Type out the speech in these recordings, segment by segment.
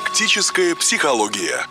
Практическая психология.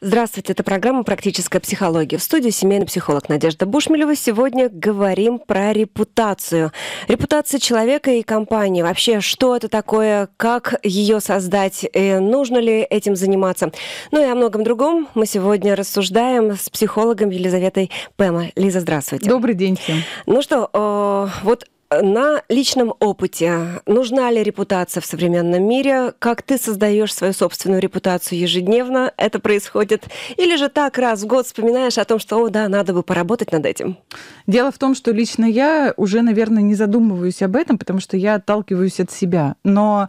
Здравствуйте, это программа «Практическая психология». В студии семейный психолог Надежда Бушмелева. Сегодня говорим про репутацию. Репутация человека и компании. Вообще, что это такое, как ее создать, нужно ли этим заниматься. Ну и о многом другом мы сегодня рассуждаем с психологом Елизаветой Пэма. Лиза, здравствуйте. Добрый день всем. Ну что, э, вот на личном опыте нужна ли репутация в современном мире? Как ты создаешь свою собственную репутацию ежедневно? Это происходит? Или же так раз в год вспоминаешь о том, что, о, да, надо бы поработать над этим? Дело в том, что лично я уже, наверное, не задумываюсь об этом, потому что я отталкиваюсь от себя. Но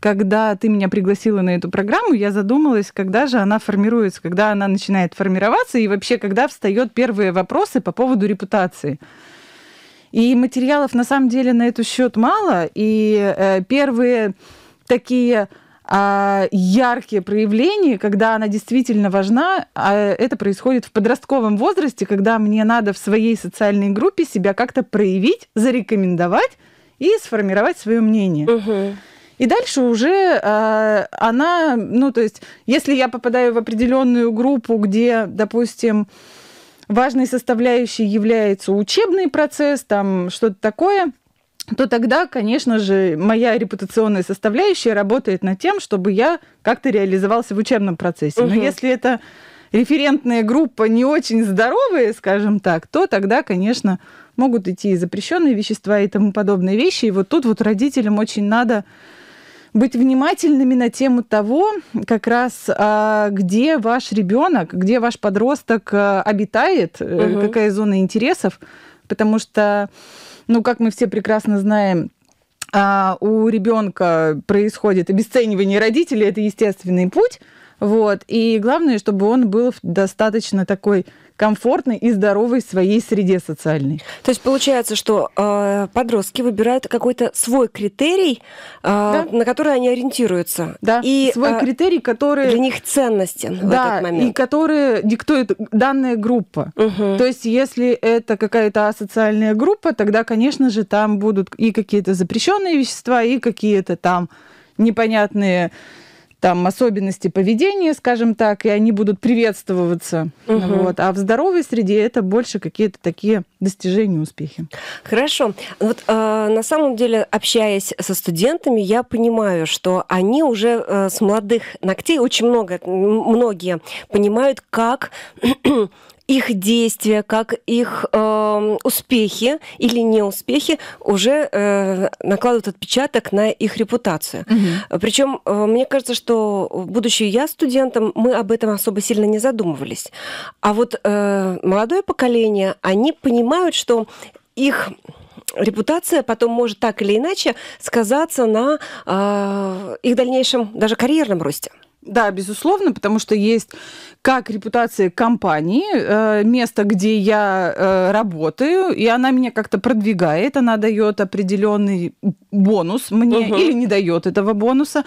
когда ты меня пригласила на эту программу, я задумалась, когда же она формируется, когда она начинает формироваться и вообще, когда встает первые вопросы по поводу репутации. И материалов на самом деле на этот счет мало. И э, первые такие э, яркие проявления, когда она действительно важна, э, это происходит в подростковом возрасте, когда мне надо в своей социальной группе себя как-то проявить, зарекомендовать и сформировать свое мнение. Угу. И дальше уже э, она, ну то есть, если я попадаю в определенную группу, где, допустим, важной составляющей является учебный процесс, там что-то такое, то тогда, конечно же, моя репутационная составляющая работает над тем, чтобы я как-то реализовался в учебном процессе. Угу. Но если это референтная группа не очень здоровая, скажем так, то тогда, конечно, могут идти и запрещенные вещества и тому подобные вещи. И вот тут вот родителям очень надо быть внимательными на тему того, как раз а, где ваш ребенок, где ваш подросток а, обитает, угу. какая зона интересов, потому что, ну, как мы все прекрасно знаем, а, у ребенка происходит обесценивание родителей, это естественный путь. Вот. И главное, чтобы он был достаточно такой комфортной и здоровой в своей среде социальной. То есть получается, что э, подростки выбирают какой-то свой критерий, э, да. на который они ориентируются. Да. И свой э, критерий, который для них ценностен да, в этот момент. и который диктует данная группа. Угу. То есть если это какая-то асоциальная группа, тогда, конечно же, там будут и какие-то запрещенные вещества, и какие-то там непонятные там особенности поведения, скажем так, и они будут приветствоваться. Угу. Вот. А в здоровой среде это больше какие-то такие достижения, успехи. Хорошо. Вот э, на самом деле, общаясь со студентами, я понимаю, что они уже э, с молодых ногтей очень много, многие понимают, как их действия, как их э, успехи или неуспехи уже э, накладывают отпечаток на их репутацию. Угу. Причем э, мне кажется, что будучи я студентом, мы об этом особо сильно не задумывались. А вот э, молодое поколение, они понимают, что их репутация потом может так или иначе сказаться на э, их дальнейшем даже карьерном росте. Да, безусловно, потому что есть как репутация компании, э, место, где я э, работаю, и она меня как-то продвигает, она дает определенный бонус мне угу. или не дает этого бонуса.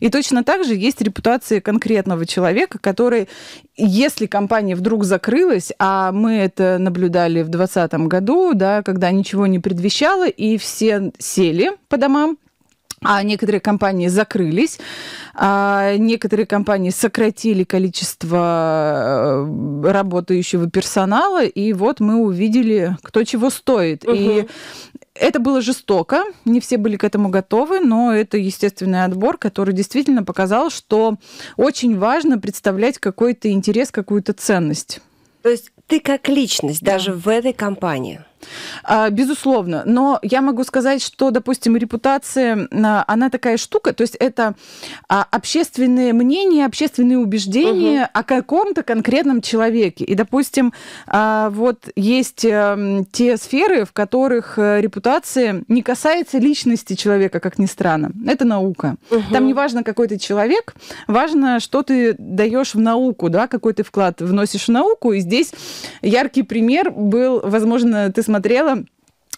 И точно так же есть репутация конкретного человека, который, если компания вдруг закрылась, а мы это наблюдали в 2020 году, да, когда ничего не предвещало, и все сели по домам, а некоторые компании закрылись, а некоторые компании сократили количество э, работающего персонала, и вот мы увидели, кто чего стоит. Угу. И это было жестоко, не все были к этому готовы, но это естественный отбор, который действительно показал, что очень важно представлять какой-то интерес, какую-то ценность. То есть ты как личность да. даже в этой компании. А, безусловно, но я могу сказать, что, допустим, репутация, а, она такая штука, то есть это а, общественное мнение, общественные убеждения угу. о каком-то конкретном человеке. И, допустим, вот есть э, те сферы, в которых э, репутация не касается личности человека, как ни странно. Это наука. Угу. Там не важно, какой ты человек, важно, что ты даешь в науку, да, какой ты вклад вносишь в науку. И здесь Яркий пример был, возможно, ты смотрела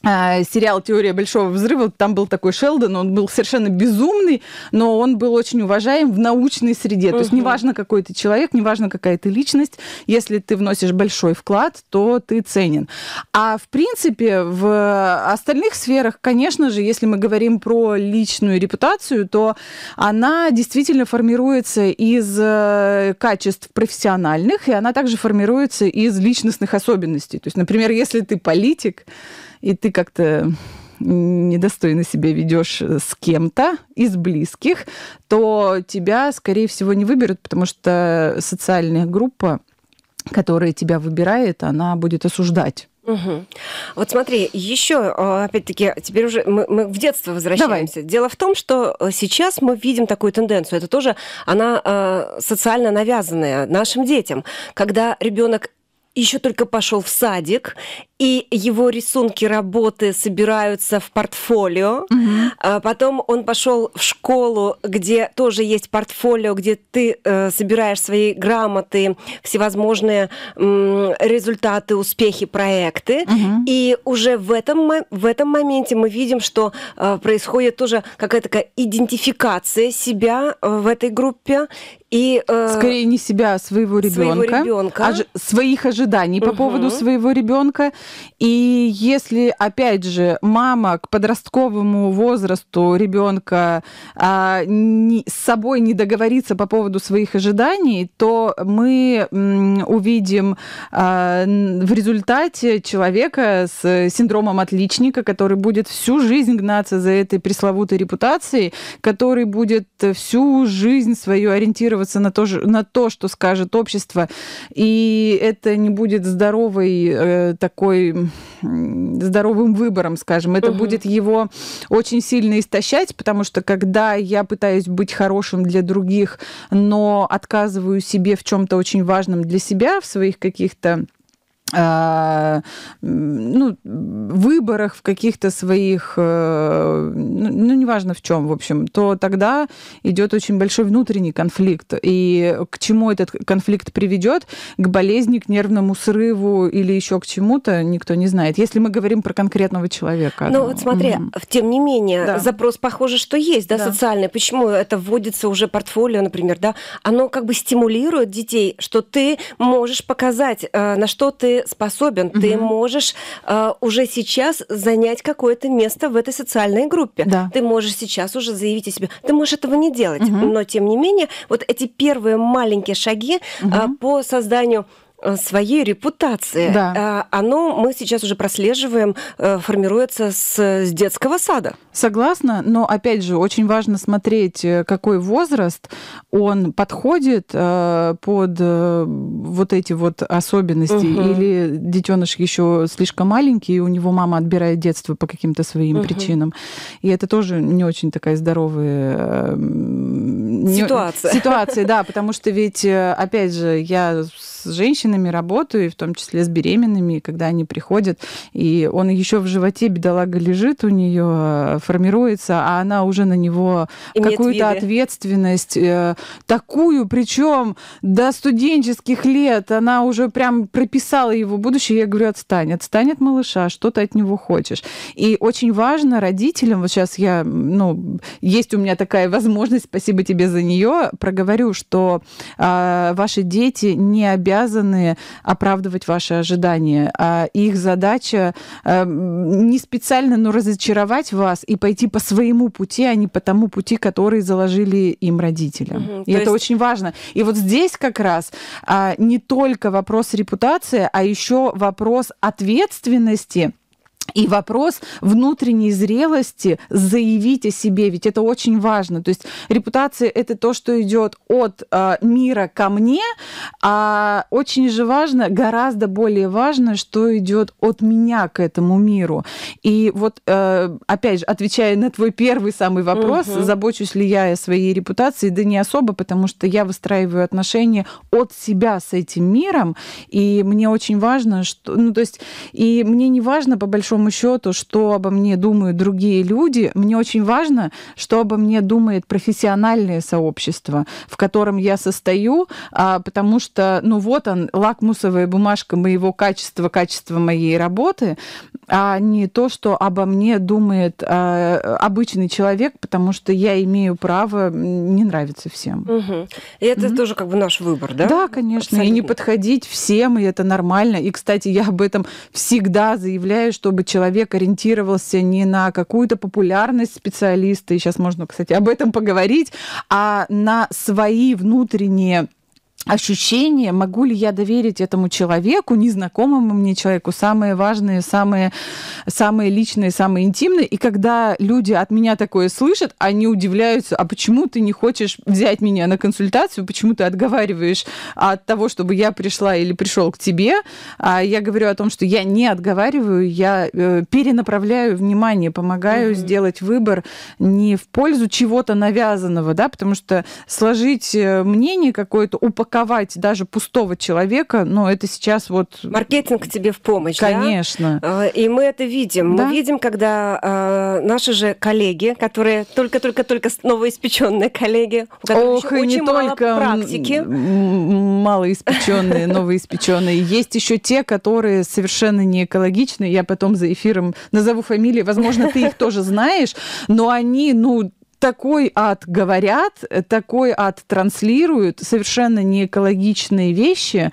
а, сериал «Теория большого взрыва», там был такой Шелдон, он был совершенно безумный, но он был очень уважаем в научной среде. Угу. То есть неважно, какой ты человек, неважно, какая ты личность, если ты вносишь большой вклад, то ты ценен. А в принципе, в остальных сферах, конечно же, если мы говорим про личную репутацию, то она действительно формируется из э, качеств профессиональных, и она также формируется из личностных особенностей. То есть, например, если ты политик, и ты как-то недостойно себя ведешь э, с кем-то из близких, то тебя, скорее всего, не выберут, потому что социальная группа, которая тебя выбирает, она будет осуждать. Угу. Вот смотри, еще, э, опять-таки, теперь уже мы, мы в детство возвращаемся. Давай. Дело в том, что э, сейчас мы видим такую тенденцию. Это тоже она э, социально навязанная нашим детям, когда ребенок еще только пошел в садик, и его рисунки работы собираются в портфолио. Угу. Потом он пошел в школу, где тоже есть портфолио, где ты э, собираешь свои грамоты, всевозможные э, результаты, успехи, проекты. Угу. И уже в этом, в этом моменте мы видим, что э, происходит тоже какая-то такая идентификация себя э, в этой группе. И, э, Скорее не себя, а своего ребенка, своего ребенка. Ож- своих ожиданий угу. по поводу своего ребенка. И если, опять же, мама к подростковому возрасту ребенка а, с собой не договорится по поводу своих ожиданий, то мы м, увидим а, в результате человека с синдромом отличника, который будет всю жизнь гнаться за этой пресловутой репутацией, который будет всю жизнь свою ориентироваться на то, на то что скажет общество, и это не будет здоровой э, такой такой здоровым выбором, скажем. Это угу. будет его очень сильно истощать, потому что когда я пытаюсь быть хорошим для других, но отказываю себе в чем-то очень важном для себя, в своих каких-то Э, ну, выборах в каких-то своих, э, ну, ну, неважно в чем, в общем, то тогда идет очень большой внутренний конфликт. И к чему этот конфликт приведет? К болезни, к нервному срыву или еще к чему-то, никто не знает. Если мы говорим про конкретного человека. Ну, вот смотри, mm тем не менее, да. запрос, похоже, что есть, да, да, социальный. Почему это вводится уже портфолио, например, да? Оно как бы стимулирует детей, что ты можешь показать, э, на что ты способен, угу. ты можешь э, уже сейчас занять какое-то место в этой социальной группе. Да. Ты можешь сейчас уже заявить о себе. Ты можешь этого не делать, угу. но тем не менее вот эти первые маленькие шаги угу. э, по созданию Э, своей репутации. Да. А, оно мы сейчас уже прослеживаем, э, формируется с, с детского сада. Согласна, но опять же очень важно смотреть, э, какой возраст он подходит под вот эти вот особенности, угу. или детеныш еще слишком маленький, и у него мама отбирает детство по каким-то своим угу. причинам, и это тоже не очень такая здоровая ситуация. Не, ситуации, да, потому что ведь, э, опять же, я с женщинами работаю, и в том числе с беременными, когда они приходят, и он еще в животе, бедолага, лежит у нее, э, формируется, а она уже на него какую-то ответственность э, такую, причем до студенческих лет она уже прям прописала его будущее. Я говорю, отстань, отстань от малыша, что ты от него хочешь. И очень важно родителям, вот сейчас я, ну, есть у меня такая возможность, спасибо тебе за за нее проговорю, что э, ваши дети не обязаны оправдывать ваши ожидания. А их задача э, не специально, но разочаровать вас и пойти по своему пути, а не по тому пути, который заложили им родителям. Угу, и это есть... очень важно. И вот здесь как раз э, не только вопрос репутации, а еще вопрос ответственности и вопрос внутренней зрелости заявить о себе, ведь это очень важно. То есть репутация это то, что идет от э, мира ко мне, а очень же важно, гораздо более важно, что идет от меня к этому миру. И вот э, опять же, отвечая на твой первый самый вопрос, угу. забочусь ли я о своей репутации, да не особо, потому что я выстраиваю отношения от себя с этим миром, и мне очень важно, что, ну то есть, и мне не важно по большому большому счету, что обо мне думают другие люди. Мне очень важно, что обо мне думает профессиональное сообщество, в котором я состою, а, потому что, ну вот он, лакмусовая бумажка моего качества, качества моей работы а не то, что обо мне думает э, обычный человек, потому что я имею право не нравиться всем. Угу. И это угу. тоже как бы наш выбор, да? Да, конечно. Абсолютно. И не подходить всем, и это нормально. И, кстати, я об этом всегда заявляю, чтобы человек ориентировался не на какую-то популярность специалиста, и сейчас можно, кстати, об этом поговорить, а на свои внутренние ощущение, могу ли я доверить этому человеку, незнакомому мне человеку, самые важные, самые, самые личные, самые интимные. И когда люди от меня такое слышат, они удивляются, а почему ты не хочешь взять меня на консультацию, почему ты отговариваешь от того, чтобы я пришла или пришел к тебе. А я говорю о том, что я не отговариваю, я э, перенаправляю внимание, помогаю mm-hmm. сделать выбор не в пользу чего-то навязанного, да, потому что сложить э, мнение какое-то, упаковать атаковать даже пустого человека, но ну, это сейчас вот... Маркетинг тебе в помощь, Конечно. Да? И мы это видим. Да? Мы видим, когда а, наши же коллеги, которые только-только-только новоиспеченные коллеги, у которых Ох, очень не мало только практики. малоиспеченные, новоиспеченные. Есть еще те, которые совершенно не экологичны. Я потом за эфиром назову фамилии. Возможно, ты их тоже знаешь, но они, ну, такой ад говорят, такой ад транслируют, совершенно не экологичные вещи,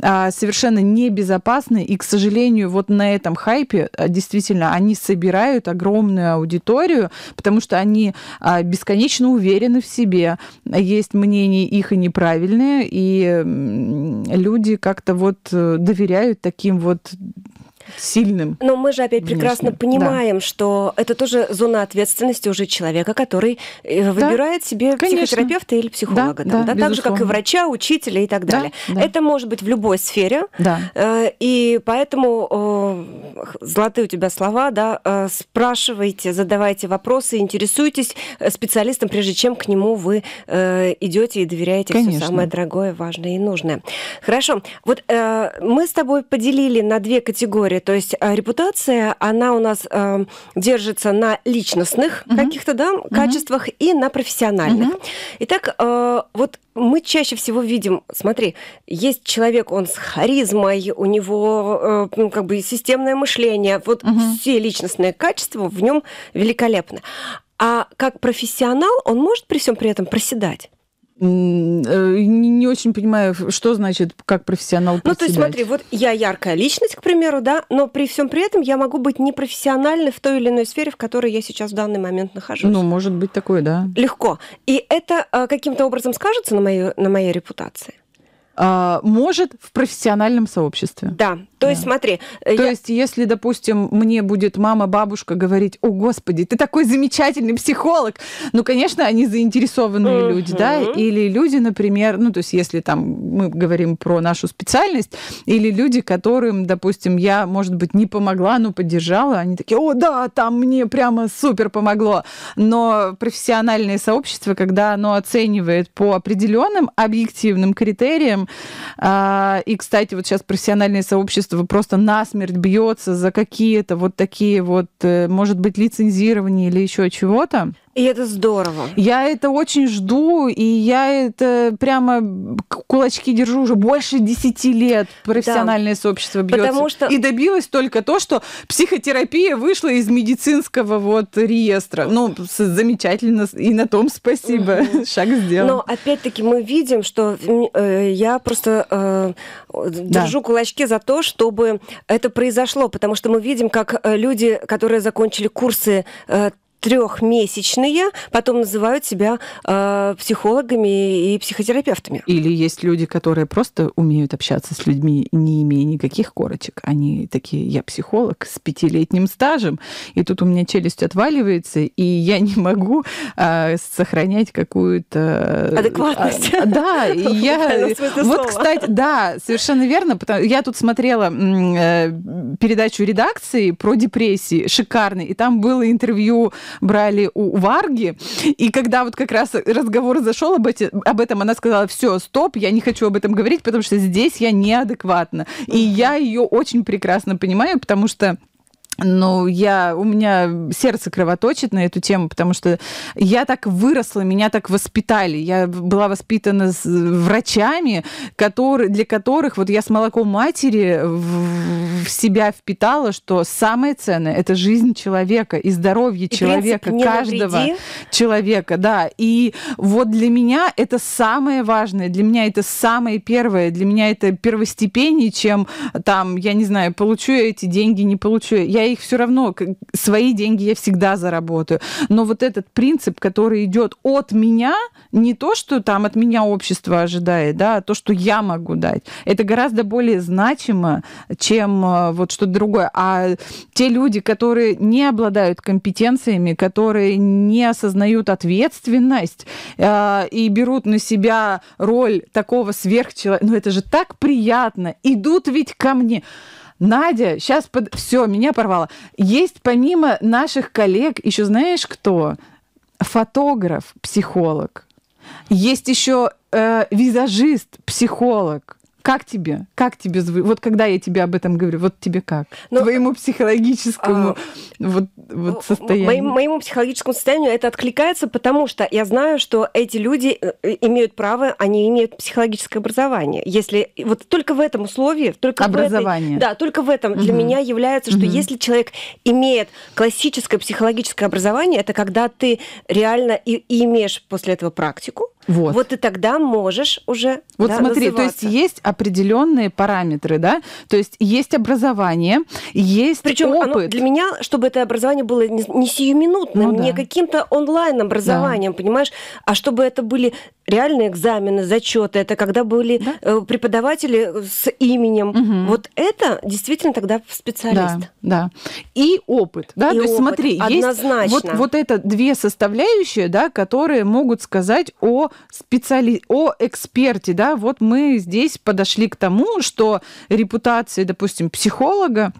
а, совершенно небезопасные. И, к сожалению, вот на этом хайпе а, действительно они собирают огромную аудиторию, потому что они а, бесконечно уверены в себе. Есть мнения их и неправильные, и люди как-то вот э, доверяют таким вот сильным. Но мы же опять прекрасно понимаем, да. что это тоже зона ответственности уже человека, который э, да. выбирает себе Конечно. психотерапевта или психолога. Да, там, да, да, так же, как и врача, учителя и так далее. Да, да. Это может быть в любой сфере. Да. Э, и поэтому э, золотые у тебя слова, да, спрашивайте, задавайте вопросы, интересуйтесь специалистом, прежде чем к нему вы идете и доверяете все самое дорогое, важное и нужное. Хорошо. Вот мы с тобой поделили на две категории то есть э, репутация, она у нас э, держится на личностных угу. каких-то да, угу. качествах и на профессиональных. Угу. Итак, э, вот мы чаще всего видим, смотри, есть человек, он с харизмой, у него э, ну, как бы системное мышление, вот угу. все личностные качества в нем великолепны. А как профессионал он может при всем при этом проседать? Э, не очень понимаю, что значит как профессионал Ну, то есть смотри, вот я яркая личность, к примеру, да, но при всем при этом я могу быть непрофессиональной в той или иной сфере, в которой я сейчас в данный момент нахожусь. Ну, может быть такое, да. Легко. И это э, каким-то образом скажется на моей, на моей репутации? А, может в профессиональном сообществе. Да, то да. есть смотри... Э, то я... есть если, допустим, мне будет мама, бабушка говорить, о, господи, ты такой замечательный психолог, ну, конечно, они заинтересованные uh-huh. люди, да, или люди, например, ну, то есть если там мы говорим про нашу специальность, или люди, которым, допустим, я, может быть, не помогла, но поддержала, они такие, о, да, там мне прямо супер помогло. Но профессиональное сообщество, когда оно оценивает по определенным объективным критериям, а, и, кстати, вот сейчас профессиональное сообщество общество просто насмерть бьется за какие-то вот такие вот, э, может быть, лицензирование или еще чего-то. И это здорово. Я это очень жду, и я это прямо кулачки держу уже больше 10 лет. Профессиональное да. сообщество бьется. Потому что... И добилась только то, что психотерапия вышла из медицинского вот реестра. Ну, замечательно, и на том спасибо. Угу. Шаг сделан. Но опять-таки мы видим, что э, я просто э, держу да. кулачки за то, чтобы это произошло, потому что мы видим, как э, люди, которые закончили курсы э, трехмесячные, потом называют себя э, психологами и психотерапевтами. Или есть люди, которые просто умеют общаться с людьми, не имея никаких корочек. Они такие, я психолог с пятилетним стажем, и тут у меня челюсть отваливается, и я не могу э, сохранять какую-то... Э, Адекватность. А, да, я... Вот, кстати, да, совершенно верно. Потому... Я тут смотрела э, передачу редакции про депрессии, шикарный, и там было интервью брали у Варги. И когда вот как раз разговор зашел об, эти, об этом, она сказала, все, стоп, я не хочу об этом говорить, потому что здесь я неадекватна. И я ее очень прекрасно понимаю, потому что ну, я, у меня сердце кровоточит на эту тему, потому что я так выросла, меня так воспитали. Я была воспитана с врачами, которые, для которых вот я с молоком матери в, в себя впитала, что самое ценное – это жизнь человека и здоровье и человека, принцип, каждого навреди. человека, да. И вот для меня это самое важное, для меня это самое первое, для меня это первостепеннее, чем там, я не знаю, получу я эти деньги, не получу. Я их все равно, свои деньги я всегда заработаю. Но вот этот принцип, который идет от меня, не то, что там от меня общество ожидает, да, а то, что я могу дать, это гораздо более значимо, чем э, вот что-то другое. А те люди, которые не обладают компетенциями, которые не осознают ответственность э, и берут на себя роль такого сверхчеловека, ну это же так приятно, идут ведь ко мне. Надя, сейчас под... Все, меня порвало. Есть помимо наших коллег еще знаешь кто? Фотограф, психолог. Есть еще э, визажист, психолог. Как тебе? Как тебе звучит? Вот когда я тебе об этом говорю, вот тебе как? Но, ну, Твоему психологическому а, вот, вот состоянию. Моим, моему психологическому состоянию это откликается, потому что я знаю, что эти люди э, э, имеют право, они имеют психологическое образование. Если вот только в этом условии, только образование. В этой, да, только в этом угу. для меня является, что угу. если человек имеет классическое психологическое образование, это когда ты реально и, и имеешь после этого практику, вот. Вот и тогда можешь уже. Вот да, смотри, то есть есть определенные параметры, да? То есть есть образование, есть Причем опыт. Оно для меня, чтобы это образование было не сиюминутным, ну, да. не каким-то онлайн образованием, да. понимаешь, а чтобы это были реальные экзамены, зачеты, это когда были да? Э, преподаватели э, с именем. Угу. Вот это действительно тогда специалист. Да, да. И опыт, да? И то опыт. есть смотри, Однозначно. есть вот, вот это две составляющие, да, которые могут сказать о специали... о эксперте, да, вот мы здесь подошли к тому, что репутация, допустим, психолога,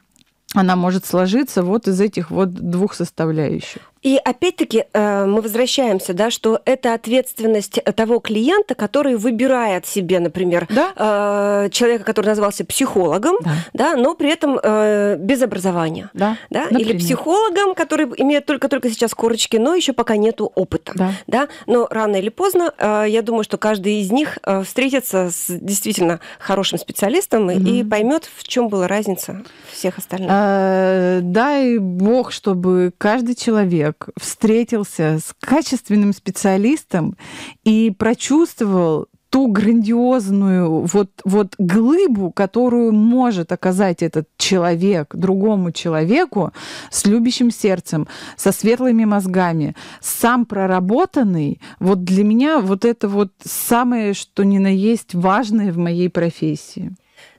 она может сложиться вот из этих вот двух составляющих. И опять-таки э, мы возвращаемся, да, что это ответственность того клиента, который выбирает себе, например, да? Э, человека, который назвался психологом, да. Да, но при этом э, без образования. Да. Да? Или психологом, который имеет только-только сейчас корочки, но еще пока нету опыта. Да. Да? Но рано или поздно, я думаю, что каждый из них встретится с действительно хорошим специалистом угу. и поймет, в чем была разница всех остальных. А, дай бог, чтобы каждый человек человек встретился с качественным специалистом и прочувствовал ту грандиозную вот, вот глыбу, которую может оказать этот человек другому человеку с любящим сердцем, со светлыми мозгами, сам проработанный, вот для меня вот это вот самое, что ни на есть важное в моей профессии.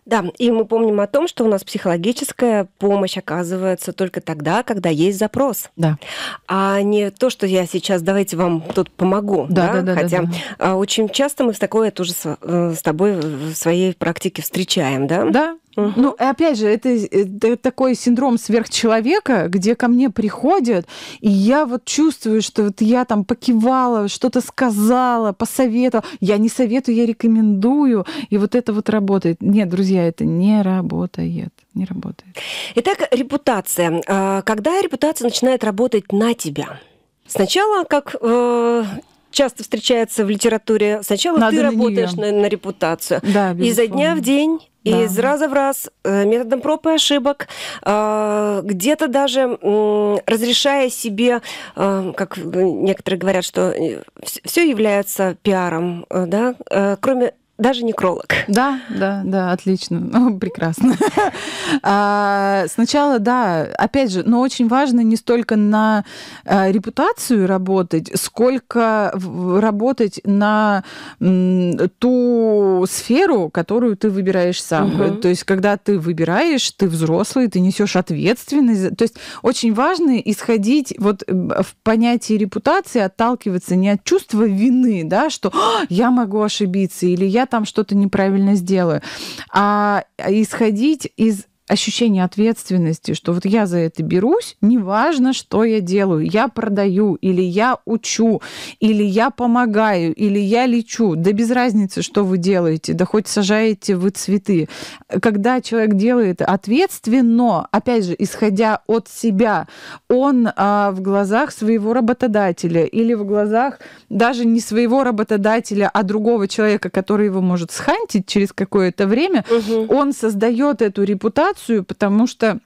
Да, и мы помним о том, что у нас психологическая помощь оказывается только тогда, когда есть запрос. Да. А не то, что я сейчас давайте вам тут помогу. Да, да, да. Хотя да, да. очень часто мы такое тоже с э, тобой в своей практике встречаем, да? Да, Uh-huh. Ну, опять же, это, это такой синдром сверхчеловека, где ко мне приходят, и я вот чувствую, что вот я там покивала, что-то сказала, посоветовала. Я не советую, я рекомендую. И вот это вот работает. Нет, друзья, это не работает. Не работает. Итак, репутация. А, когда репутация начинает работать на тебя? Сначала как э, часто встречается в литературе, сначала Надо ты на работаешь на, на репутацию. Да, безусловно. и за дня в день и из раза в раз э, методом проб и ошибок, э, где-то даже разрешая себе, э, как некоторые говорят, что все является пиаром, да, кроме даже некролог. Да, да, да, отлично, ну, прекрасно. А, сначала, да, опять же, но очень важно не столько на а, репутацию работать, сколько работать на ту сферу, которую ты выбираешь сам. То есть, когда ты выбираешь, ты взрослый, ты несешь ответственность. То есть, очень важно исходить вот э, в понятии репутации, отталкиваться не от чувства вины, да, что «А, я могу ошибиться или я там что-то неправильно сделаю, а исходить из ощущение ответственности, что вот я за это берусь, неважно, что я делаю, я продаю, или я учу, или я помогаю, или я лечу, да без разницы, что вы делаете, да хоть сажаете вы цветы. Когда человек делает ответственно, опять же, исходя от себя, он а, в глазах своего работодателя или в глазах даже не своего работодателя, а другого человека, который его может схантить через какое-то время, угу. он создает эту репутацию, мотивацию, потому что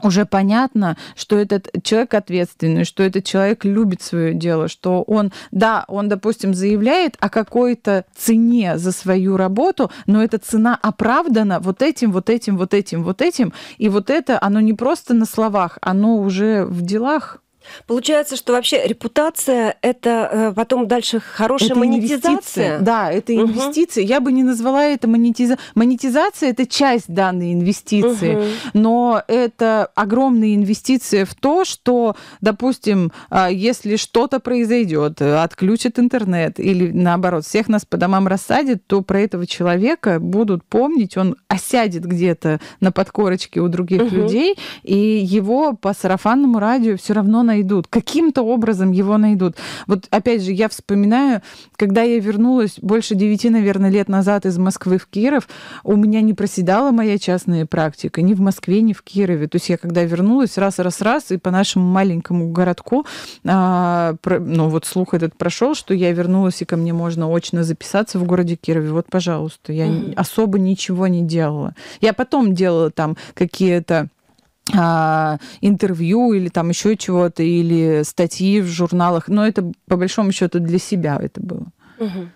уже понятно, что этот человек ответственный, что этот человек любит свое дело, что он, да, он, допустим, заявляет о какой-то цене за свою работу, но эта цена оправдана вот этим, вот этим, вот этим, вот этим. И вот это, оно не просто на словах, оно уже в делах. Получается, что вообще репутация это э, потом дальше хорошая это монетизация. Да, это инвестиции. Угу. Я бы не назвала это монетиза... монетизация. Это часть данной инвестиции, угу. но это огромные инвестиции в то, что, допустим, а, если что-то произойдет, отключат интернет или наоборот всех нас по домам рассадит, то про этого человека будут помнить, он осядет где-то на подкорочке у других угу. людей, и его по сарафанному радио все равно найдут найдут, каким-то образом его найдут. Вот опять же, я вспоминаю, когда я вернулась больше девяти, наверное, лет назад из Москвы в Киров, у меня не проседала моя частная практика ни в Москве, ни в Кирове. То есть я когда вернулась, раз-раз-раз, и по нашему маленькому городку, а, про, ну вот слух этот прошел, что я вернулась, и ко мне можно очно записаться в городе Кирове. Вот, пожалуйста, я mm-hmm. особо ничего не делала. Я потом делала там какие-то а, интервью или там еще чего-то, или статьи в журналах. Но это, по большому счету, для себя это было. Угу.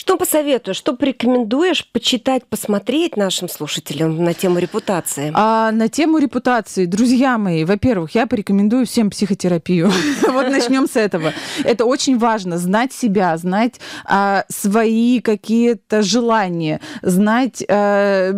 Что посоветуешь, что порекомендуешь почитать, посмотреть нашим слушателям на тему репутации? А, на тему репутации, друзья мои, во-первых, я порекомендую всем психотерапию. Вот начнем с этого. Это очень важно, знать себя, знать а, свои какие-то желания, знать а,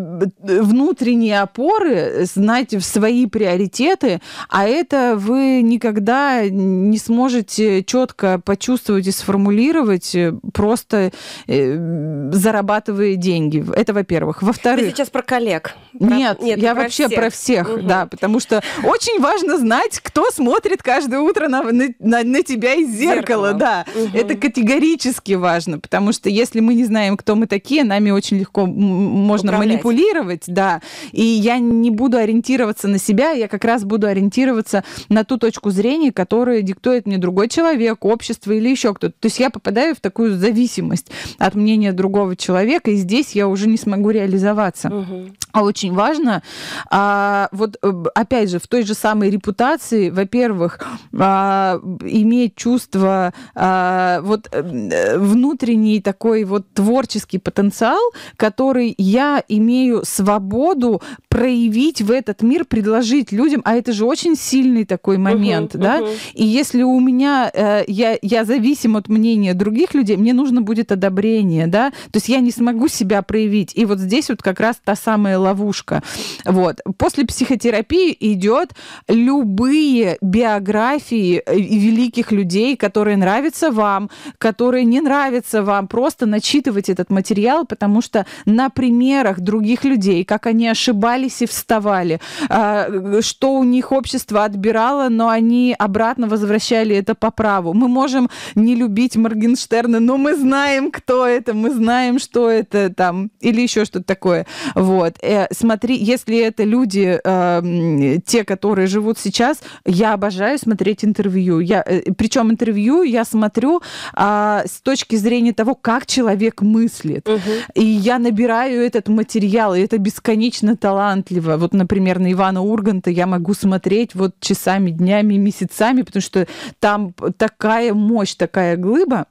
внутренние опоры, знать свои приоритеты, а это вы никогда не сможете четко почувствовать и сформулировать э, просто Э, зарабатывая деньги. Это, во-первых. Во-вторых... Ты сейчас про коллег. Про... Нет, Нет, я про вообще всех. про всех, угу. да, потому что очень важно знать, кто смотрит каждое утро на, на, на, тебя из зеркала, Зеркало. да. Угу. Это категорически важно, потому что если мы не знаем, кто мы такие, нами очень легко можно Управлять. манипулировать, да. И я не буду ориентироваться на себя, я как раз буду ориентироваться на ту точку зрения, которая диктует мне другой человек, общество или еще кто-то. То есть я попадаю в такую зависимость от мнения другого человека, и здесь я уже не смогу реализоваться. Угу. А очень важно, а, вот э, опять же, в той же самой репутации, во-первых, а, иметь чувство а, вот э, э, внутренний такой вот творческий потенциал, который я имею свободу проявить в этот мир, предложить людям, а это же очень сильный такой момент, uh-huh, да? Uh-huh. И если у меня э, я я зависим от мнения других людей, мне нужно будет одобрение, да? То есть я не смогу себя проявить, и вот здесь вот как раз та самая ловушка. Вот. После психотерапии идет любые биографии э, великих людей, которые нравятся вам, которые не нравятся вам. Просто начитывать этот материал, потому что на примерах других людей, как они ошибались и вставали, а, что у них общество отбирало, но они обратно возвращали это по праву. Мы можем не любить Моргенштерна, но мы знаем, кто это, мы знаем, что это там, или еще что-то такое. Вот. Э, смотри, если это люди, эм, те, которые живут сейчас, я обожаю смотреть интервью. Я, э, причем интервью я смотрю а, с точки зрения того, как человек мыслит. Угу. И я набираю этот материал, и это бесконечно талантливо. Вот, например, на Ивана Урганта я могу смотреть вот часами, днями, месяцами, потому что там такая мощь, такая глыба.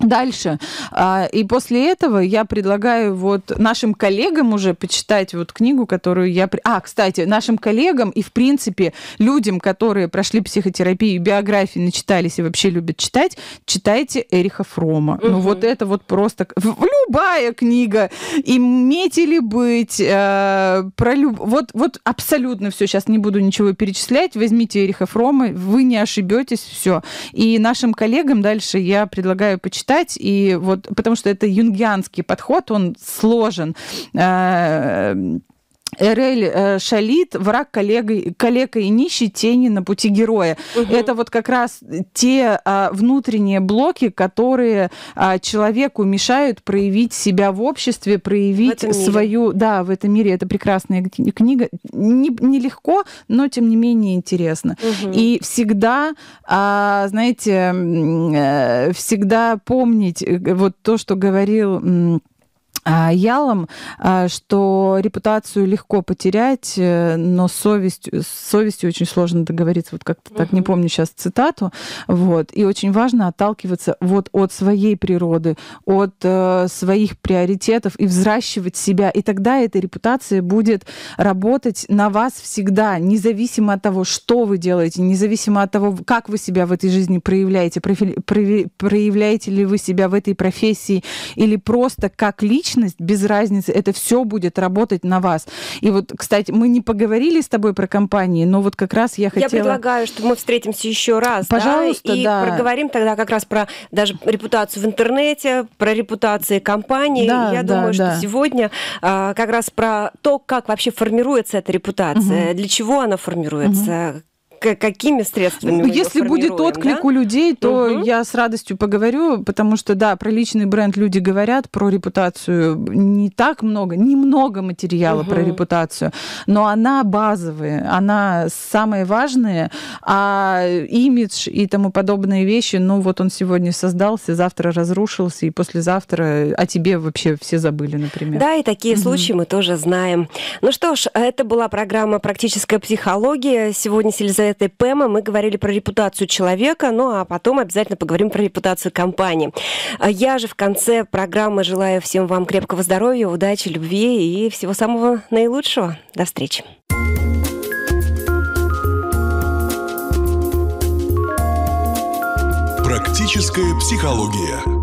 Дальше. А, и после этого я предлагаю вот нашим коллегам уже почитать вот книгу, которую я... А, кстати, нашим коллегам и, в принципе, людям, которые прошли психотерапию биографии, начитались и вообще любят читать, читайте Эриха Фрома. Угу. Ну вот это вот просто... Любая книга. «Иметь или быть», э, про люб... вот, вот абсолютно все. Сейчас не буду ничего перечислять. Возьмите Эриха Фрома, вы не ошибетесь, все. И нашим коллегам дальше я предлагаю почитать читать, и вот, потому что это юнгианский подход, он сложен. Э, Эрель э, Шалит «Враг коллега, коллега и нищий. Тени на пути героя». Угу. Это вот как раз те а, внутренние блоки, которые а, человеку мешают проявить себя в обществе, проявить в свою... Да, в этом мире. Это прекрасная книга. Нелегко, не, но тем не менее интересно. Угу. И всегда, а, знаете, э, всегда помнить э, вот то, что говорил а, ялом, а, что репутацию легко потерять, э, но совесть, с совестью очень сложно договориться, вот как-то так, не помню сейчас цитату, вот, и очень важно отталкиваться вот от своей природы, от э, своих приоритетов и взращивать себя, и тогда эта репутация будет работать на вас всегда, независимо от того, что вы делаете, независимо от того, как вы себя в этой жизни проявляете, профи- проявляете ли вы себя в этой профессии или просто как личность, личность, без разницы, это все будет работать на вас. И вот, кстати, мы не поговорили с тобой про компании, но вот как раз я хотела... Я предлагаю, что мы встретимся еще раз. Пожалуйста, да. И да. проговорим тогда как раз про даже репутацию в интернете, про репутацию компании. Да, я да, думаю, да. что сегодня а, как раз про то, как вообще формируется эта репутация, угу. для чего она формируется, угу какими средствами? Ну, если будет отклик да? у людей, то угу. я с радостью поговорю, потому что, да, про личный бренд люди говорят, про репутацию не так много, немного материала угу. про репутацию, но она базовая, она самая важная, а имидж и тому подобные вещи, ну вот он сегодня создался, завтра разрушился, и послезавтра о тебе вообще все забыли, например. Да, и такие угу. случаи мы тоже знаем. Ну что ж, это была программа «Практическая психология». Сегодня с этой пэма мы говорили про репутацию человека, ну а потом обязательно поговорим про репутацию компании. Я же в конце программы желаю всем вам крепкого здоровья, удачи, любви и всего самого наилучшего. До встречи. Практическая психология.